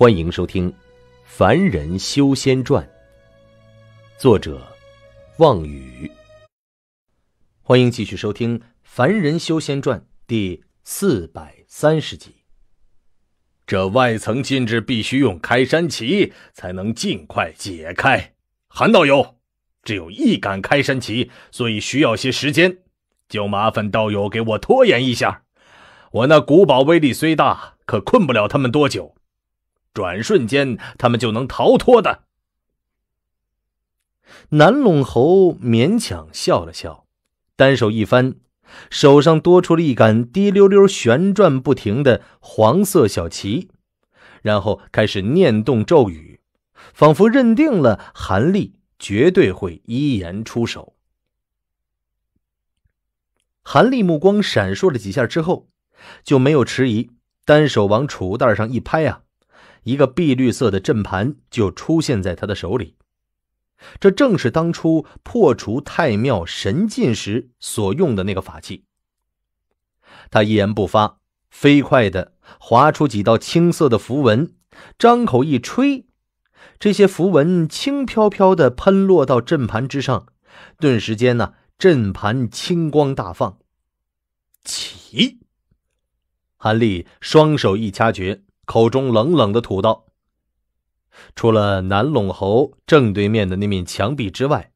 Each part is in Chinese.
欢迎收听《凡人修仙传》，作者望雨。欢迎继续收听《凡人修仙传》第四百三十集。这外层禁制必须用开山旗才能尽快解开。韩道友，只有一杆开山旗，所以需要些时间，就麻烦道友给我拖延一下。我那古堡威力虽大，可困不了他们多久。转瞬间，他们就能逃脱的。南陇侯勉强笑了笑，单手一翻，手上多出了一杆滴溜溜旋转不停的黄色小旗，然后开始念动咒语，仿佛认定了韩立绝对会依言出手。韩立目光闪烁了几下之后，就没有迟疑，单手往储物袋上一拍啊。一个碧绿色的阵盘就出现在他的手里，这正是当初破除太庙神禁时所用的那个法器。他一言不发，飞快地划出几道青色的符文，张口一吹，这些符文轻飘飘地喷落到阵盘之上，顿时间呢，阵盘青光大放。起，韩立双手一掐诀。口中冷冷的吐道：“除了南陇侯正对面的那面墙壁之外，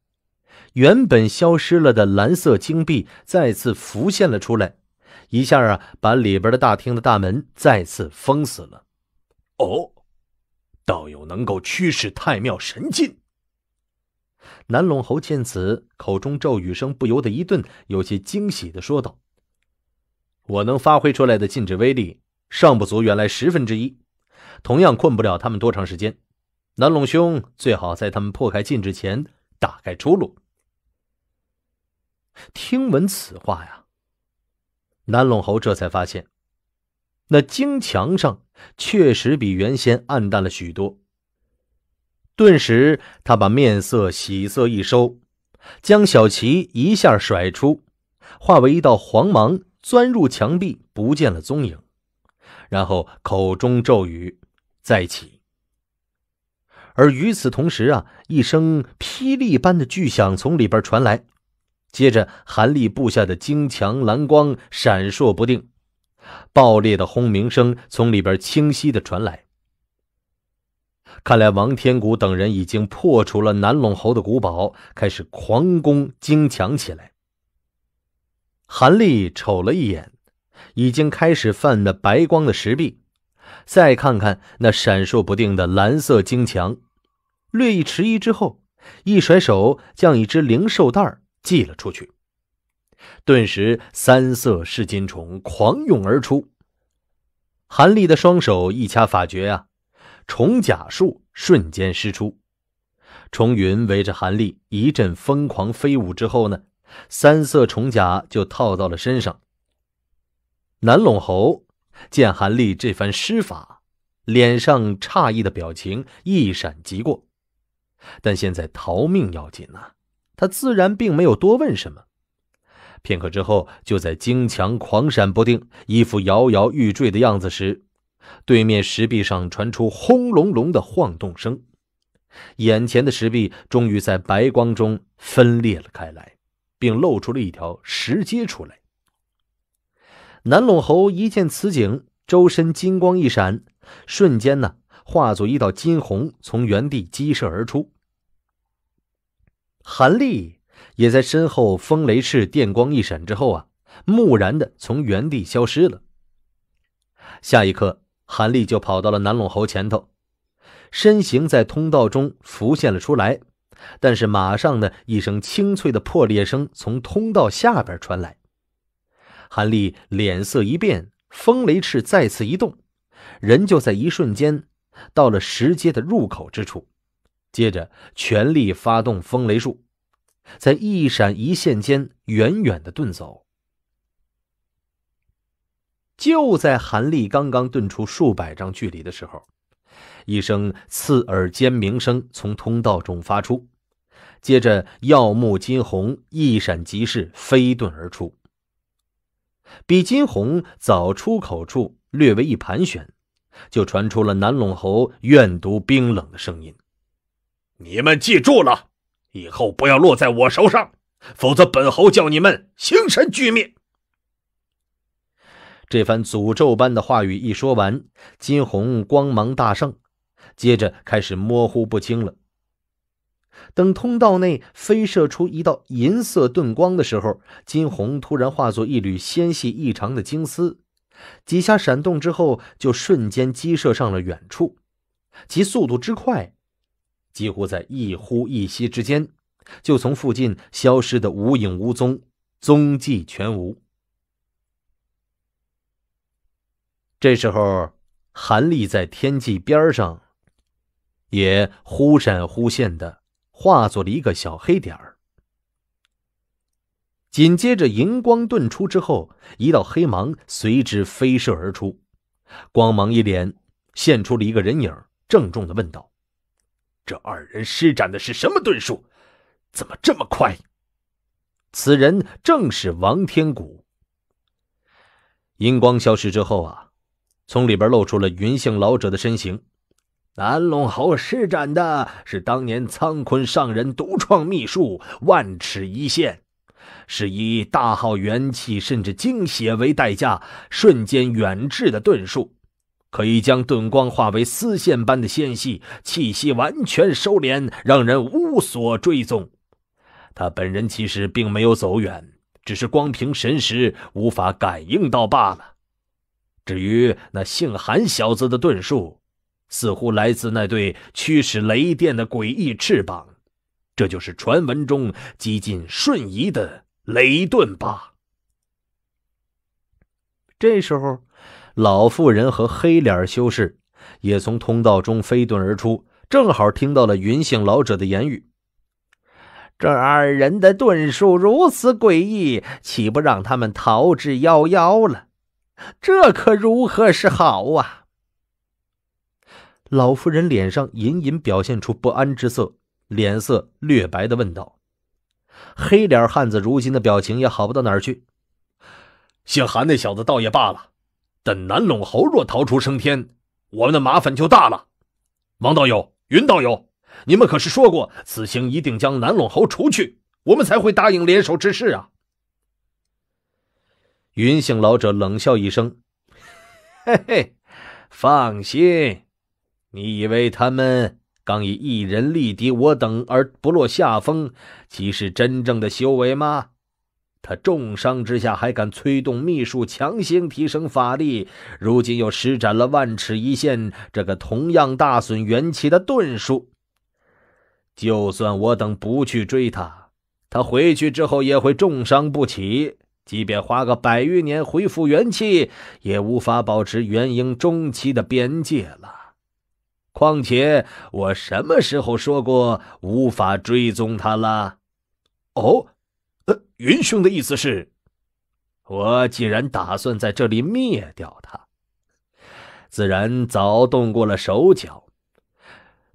原本消失了的蓝色晶壁再次浮现了出来，一下啊，把里边的大厅的大门再次封死了。”“哦，道友能够驱使太庙神禁？”南陇侯见此，口中咒语声不由得一顿，有些惊喜的说道：“我能发挥出来的禁制威力。”尚不足原来十分之一，同样困不了他们多长时间。南陇兄最好在他们破开禁制前打开出路。听闻此话呀，南陇侯这才发现那京墙上确实比原先暗淡了许多。顿时，他把面色喜色一收，将小旗一下甩出，化为一道黄芒钻入墙壁，不见了踪影。然后口中咒语再起，而与此同时啊，一声霹雳般的巨响从里边传来，接着韩立布下的京墙蓝光闪烁不定，爆裂的轰鸣声从里边清晰的传来。看来王天古等人已经破除了南陇侯的古堡，开始狂攻京墙起来。韩立瞅了一眼。已经开始泛着白光的石壁，再看看那闪烁不定的蓝色晶墙，略一迟疑之后，一甩手将一只灵兽蛋儿寄了出去。顿时，三色噬金虫狂涌而出。韩立的双手一掐法诀啊，虫甲术瞬间施出，虫云围着韩立一阵疯狂飞舞之后呢，三色虫甲就套到了身上。南陇侯见韩立这番施法，脸上诧异的表情一闪即过，但现在逃命要紧呐，他自然并没有多问什么。片刻之后，就在金强狂闪不定、一副摇摇欲坠的样子时，对面石壁上传出轰隆隆的晃动声，眼前的石壁终于在白光中分裂了开来，并露出了一条石阶出来。南陇侯一见此景，周身金光一闪，瞬间呢化作一道金虹从原地激射而出。韩立也在身后风雷翅电光一闪之后啊，木然的从原地消失了。下一刻，韩立就跑到了南陇侯前头，身形在通道中浮现了出来，但是马上呢，一声清脆的破裂声从通道下边传来。韩立脸色一变，风雷翅再次一动，人就在一瞬间到了石阶的入口之处，接着全力发动风雷术，在一闪一线间远远的遁走。就在韩立刚刚遁出数百丈距离的时候，一声刺耳尖鸣声从通道中发出，接着耀目金虹一闪即逝，飞遁而出。比金红早出口处略微一盘旋，就传出了南陇侯怨毒冰冷的声音：“你们记住了，以后不要落在我手上，否则本侯叫你们形神俱灭。”这番诅咒般的话语一说完，金红光芒大盛，接着开始模糊不清了。等通道内飞射出一道银色遁光的时候，金红突然化作一缕纤细异常的金丝，几下闪动之后，就瞬间击射上了远处。其速度之快，几乎在一呼一吸之间，就从附近消失的无影无踪，踪迹全无。这时候，韩立在天际边上，也忽闪忽现的。化作了一个小黑点儿，紧接着银光遁出之后，一道黑芒随之飞射而出，光芒一连，现出了一个人影，郑重的问道：“这二人施展的是什么遁术？怎么这么快？”此人正是王天谷。银光消失之后啊，从里边露出了云姓老者的身形。南龙侯施展的是当年苍坤上人独创秘术“万尺一线”，是以大号元气甚至精血为代价，瞬间远至的遁术，可以将遁光化为丝线般的纤细，气息完全收敛，让人无所追踪。他本人其实并没有走远，只是光凭神识无法感应到罢了。至于那姓韩小子的遁术，似乎来自那对驱使雷电的诡异翅膀，这就是传闻中几近瞬移的雷遁吧。这时候，老妇人和黑脸修士也从通道中飞遁而出，正好听到了云姓老者的言语。这二人的遁术如此诡异，岂不让他们逃之夭夭了？这可如何是好啊？老夫人脸上隐隐表现出不安之色，脸色略白的问道：“黑脸汉子，如今的表情也好不到哪儿去。姓韩那小子倒也罢了，但南陇侯若逃出升天，我们的麻烦就大了。王道友、云道友，你们可是说过，此行一定将南陇侯除去，我们才会答应联手之事啊！”云姓老者冷笑一声：“ 嘿嘿，放心。”你以为他们刚以一人力敌我等而不落下风，即是真正的修为吗？他重伤之下还敢催动秘术强行提升法力，如今又施展了万尺一线这个同样大损元气的遁术。就算我等不去追他，他回去之后也会重伤不起。即便花个百余年恢复元气，也无法保持元婴中期的边界了。况且，我什么时候说过无法追踪他了？哦，呃，云兄的意思是，我既然打算在这里灭掉他，自然早动过了手脚。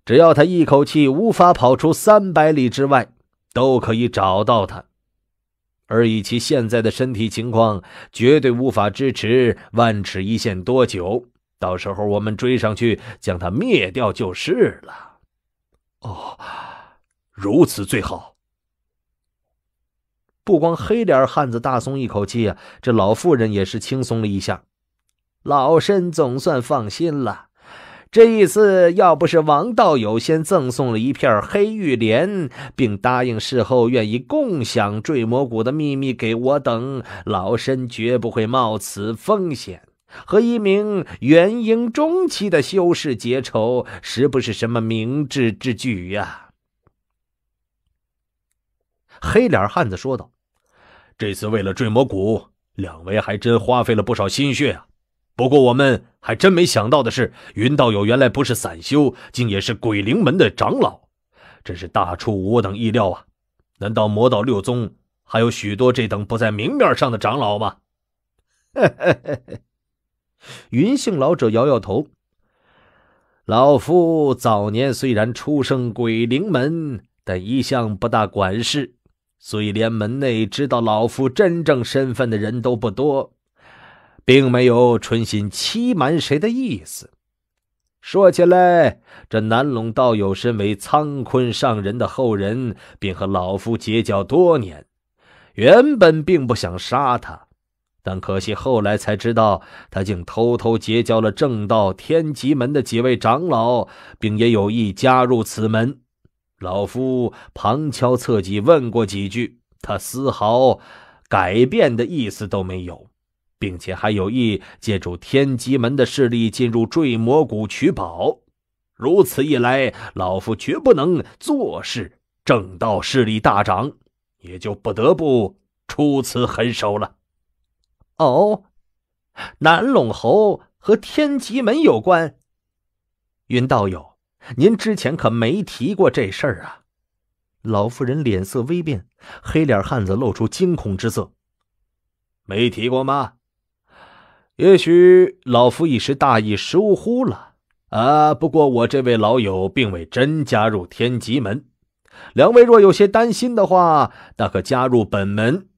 只要他一口气无法跑出三百里之外，都可以找到他。而以其现在的身体情况，绝对无法支持万尺一线多久。到时候我们追上去将他灭掉就是了。哦，如此最好。不光黑脸汉子大松一口气啊，这老妇人也是轻松了一下。老身总算放心了。这一次要不是王道友先赠送了一片黑玉莲，并答应事后愿意共享坠魔谷的秘密给我等，老身绝不会冒此风险。和一名元婴中期的修士结仇，实不是什么明智之举呀。”黑脸汉子说道，“这次为了坠魔谷，两位还真花费了不少心血啊。不过我们还真没想到的是，云道友原来不是散修，竟也是鬼灵门的长老，真是大出我等意料啊！难道魔道六宗还有许多这等不在明面上的长老吗？” 云姓老者摇摇头：“老夫早年虽然出生鬼灵门，但一向不大管事，所以连门内知道老夫真正身份的人都不多，并没有存心欺瞒谁的意思。说起来，这南陇道友身为苍坤上人的后人，便和老夫结交多年，原本并不想杀他。”但可惜，后来才知道，他竟偷偷结交了正道天极门的几位长老，并也有意加入此门。老夫旁敲侧击问过几句，他丝毫改变的意思都没有，并且还有意借助天极门的势力进入坠魔谷取宝。如此一来，老夫绝不能坐视正道势力大涨，也就不得不出此狠手了。哦，南陇侯和天极门有关。云道友，您之前可没提过这事儿啊！老妇人脸色微变，黑脸汉子露出惊恐之色。没提过吗？也许老夫一时大意疏忽了啊！不过我这位老友并未真加入天极门。两位若有些担心的话，那可加入本门。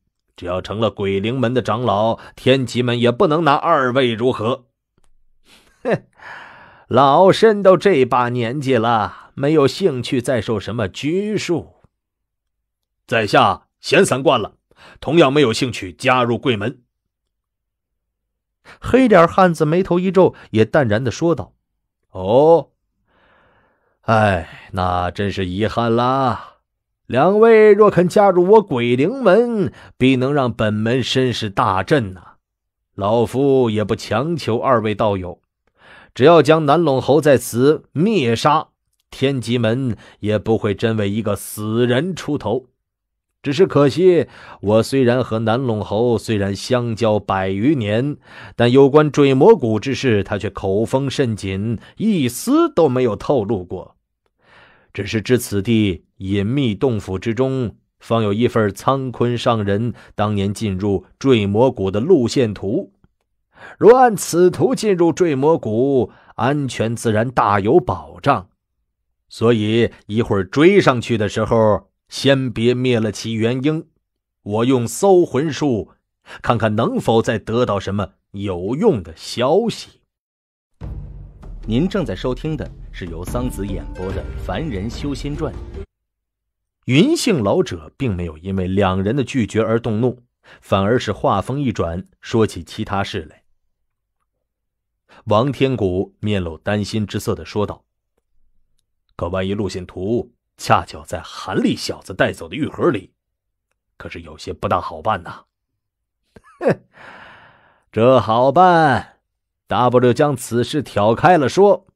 只要成了鬼灵门的长老，天齐门也不能拿二位如何？哼，老身都这把年纪了，没有兴趣再受什么拘束。在下闲散惯了，同样没有兴趣加入贵门。黑脸汉子眉头一皱，也淡然的说道：“哦，哎，那真是遗憾啦。”两位若肯加入我鬼灵门，必能让本门身世大振呐！老夫也不强求二位道友，只要将南陇侯在此灭杀，天极门也不会真为一个死人出头。只是可惜，我虽然和南陇侯虽然相交百余年，但有关坠魔谷之事，他却口风甚紧，一丝都没有透露过。只是知此地隐秘洞府之中，方有一份苍坤上人当年进入坠魔谷的路线图。若按此图进入坠魔谷，安全自然大有保障。所以一会儿追上去的时候，先别灭了其元婴，我用搜魂术看看能否再得到什么有用的消息。您正在收听的是由桑子演播的《凡人修仙传》。云姓老者并没有因为两人的拒绝而动怒，反而是话锋一转，说起其他事来。王天古面露担心之色的说道：“可万一路线图恰巧在韩立小子带走的玉盒里，可是有些不大好办呐。”“哼，这好办。” W 将此事挑开了说，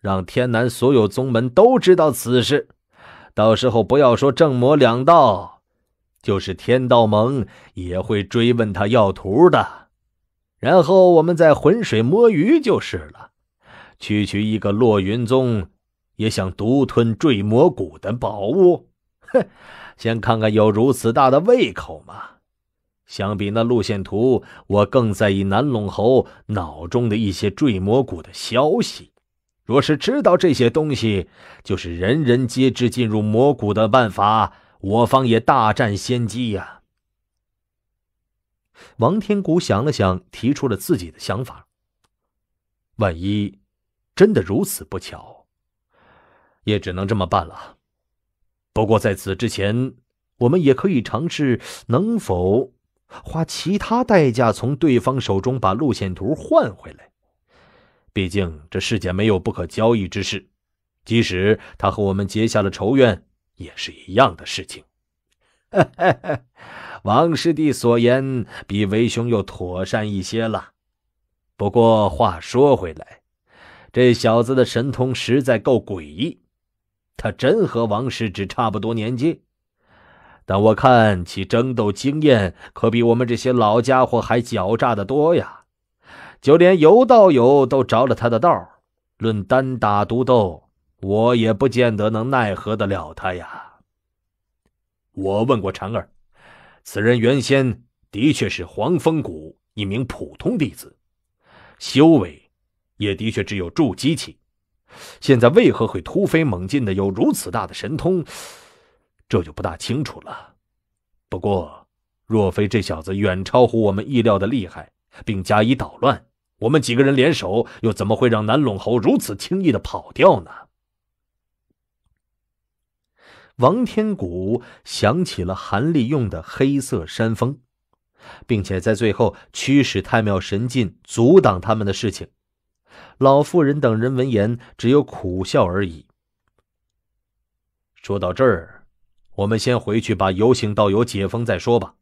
让天南所有宗门都知道此事。到时候不要说正魔两道，就是天道盟也会追问他要图的。然后我们再浑水摸鱼就是了。区区一个落云宗，也想独吞坠魔谷的宝物？哼，先看看有如此大的胃口吗？相比那路线图，我更在意南陇侯脑中的一些坠魔谷的消息。若是知道这些东西，就是人人皆知进入魔谷的办法，我方也大占先机呀。王天谷想了想，提出了自己的想法。万一真的如此不巧，也只能这么办了。不过在此之前，我们也可以尝试能否。花其他代价从对方手中把路线图换回来，毕竟这世间没有不可交易之事。即使他和我们结下了仇怨，也是一样的事情。王师弟所言比为兄又妥善一些了。不过话说回来，这小子的神通实在够诡异，他真和王师侄差不多年纪。但我看其争斗经验可比我们这些老家伙还狡诈的多呀，就连游道友都着了他的道论单打独斗，我也不见得能奈何得了他呀。我问过禅儿，此人原先的确是黄风谷一名普通弟子，修为也的确只有筑基期，现在为何会突飞猛进的有如此大的神通？这就不大清楚了。不过，若非这小子远超乎我们意料的厉害，并加以捣乱，我们几个人联手又怎么会让南陇侯如此轻易的跑掉呢？王天谷想起了韩立用的黑色山峰，并且在最后驱使太庙神禁阻挡他们的事情。老妇人等人闻言，只有苦笑而已。说到这儿。我们先回去把游行道友解封再说吧。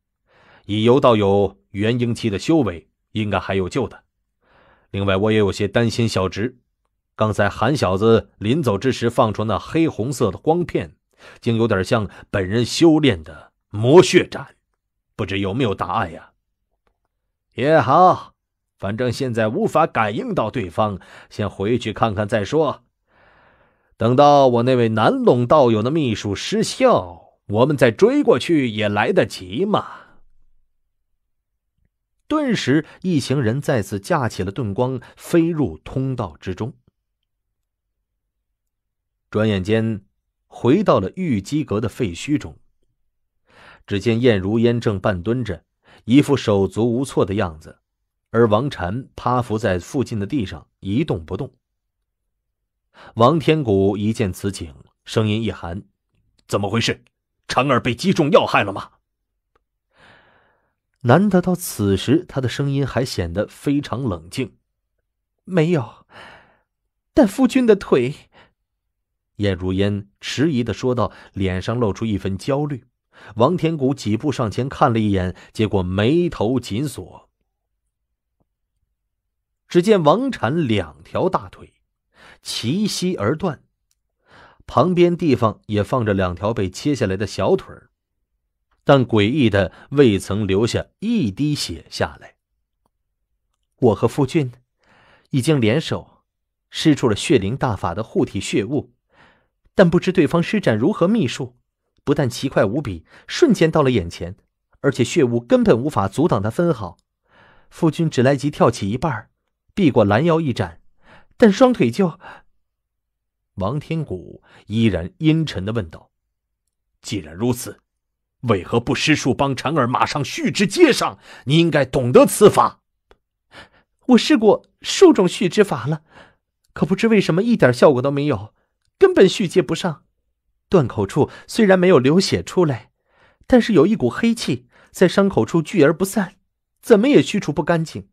以游道友元婴期的修为，应该还有救的。另外，我也有些担心小侄。刚才韩小子临走之时放出那黑红色的光片，竟有点像本人修炼的魔血斩，不知有没有大碍呀？也好，反正现在无法感应到对方，先回去看看再说。等到我那位南陇道友的秘术失效。我们再追过去也来得及嘛！顿时，一行人再次架起了盾光，飞入通道之中。转眼间，回到了玉鸡阁的废墟中。只见燕如烟正半蹲着，一副手足无措的样子；而王禅趴伏在附近的地上，一动不动。王天谷一见此景，声音一寒：“怎么回事？”婵儿被击中要害了吗？难得到此时，他的声音还显得非常冷静。没有，但夫君的腿。燕如烟迟疑的说道，脸上露出一分焦虑。王天古几步上前看了一眼，结果眉头紧锁。只见王产两条大腿齐膝而断。旁边地方也放着两条被切下来的小腿儿，但诡异的未曾留下一滴血下来。我和夫君已经联手施出了血灵大法的护体血雾，但不知对方施展如何秘术，不但奇快无比，瞬间到了眼前，而且血雾根本无法阻挡他分毫。夫君只来及跳起一半，避过拦腰一斩，但双腿就……王天古依然阴沉的问道：“既然如此，为何不施术帮婵儿马上续之接上？你应该懂得此法。我试过数种续之法了，可不知为什么一点效果都没有，根本续接不上。断口处虽然没有流血出来，但是有一股黑气在伤口处聚而不散，怎么也驱除不干净，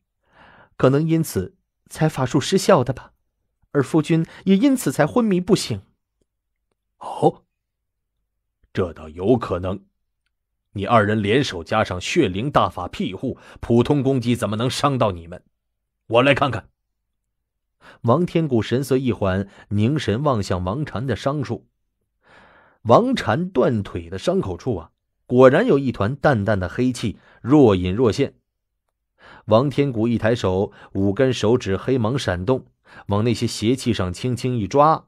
可能因此才法术失效的吧。”而夫君也因此才昏迷不醒。哦，这倒有可能。你二人联手，加上血灵大法庇护，普通攻击怎么能伤到你们？我来看看。王天古神色一缓，凝神望向王禅的伤处。王禅断腿的伤口处啊，果然有一团淡淡的黑气若隐若现。王天古一抬手，五根手指黑芒闪动。往那些邪气上轻轻一抓，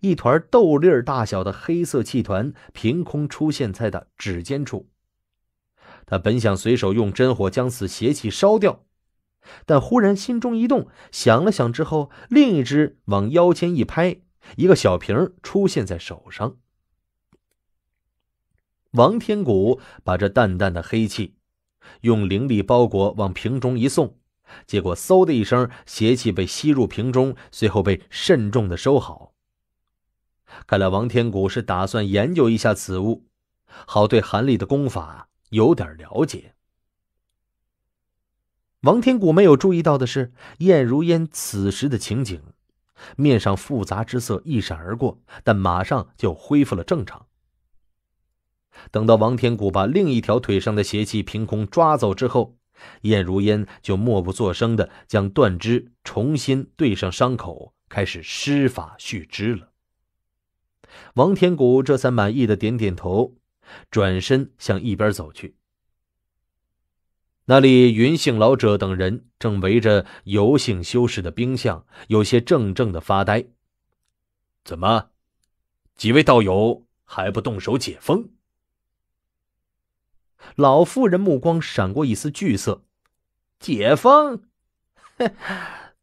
一团豆粒大小的黑色气团凭空出现在他指尖处。他本想随手用真火将此邪气烧掉，但忽然心中一动，想了想之后，另一只往腰间一拍，一个小瓶出现在手上。王天谷把这淡淡的黑气用灵力包裹，往瓶中一送。结果，嗖的一声，邪气被吸入瓶中，随后被慎重的收好。看来王天谷是打算研究一下此物，好对韩立的功法有点了解。王天谷没有注意到的是，燕如烟此时的情景，面上复杂之色一闪而过，但马上就恢复了正常。等到王天谷把另一条腿上的邪气凭空抓走之后。燕如烟就默不作声的将断肢重新对上伤口，开始施法续肢了。王天谷这才满意的点点头，转身向一边走去。那里云姓老者等人正围着游姓修士的冰像，有些怔怔的发呆。怎么，几位道友还不动手解封？老妇人目光闪过一丝惧色，解封，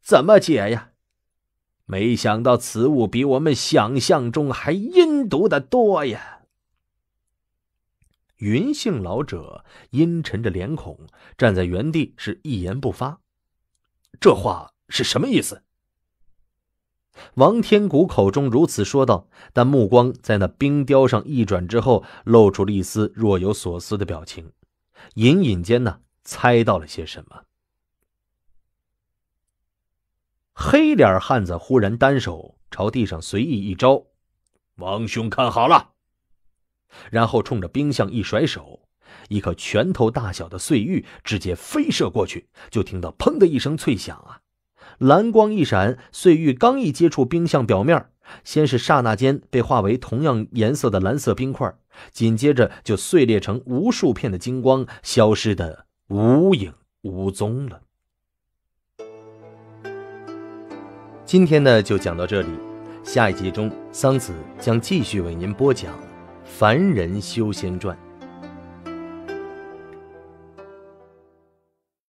怎么解呀？没想到此物比我们想象中还阴毒的多呀！云姓老者阴沉着脸孔，站在原地是一言不发。这话是什么意思？王天古口中如此说道，但目光在那冰雕上一转之后，露出了一丝若有所思的表情，隐隐间呢猜到了些什么。黑脸汉子忽然单手朝地上随意一招：“王兄看好了。”然后冲着冰像一甩手，一颗拳头大小的碎玉直接飞射过去，就听到“砰”的一声脆响啊！蓝光一闪，碎玉刚一接触冰像表面，先是刹那间被化为同样颜色的蓝色冰块，紧接着就碎裂成无数片的金光，消失的无影无踪了。今天呢，就讲到这里，下一集中桑梓将继续为您播讲《凡人修仙传》。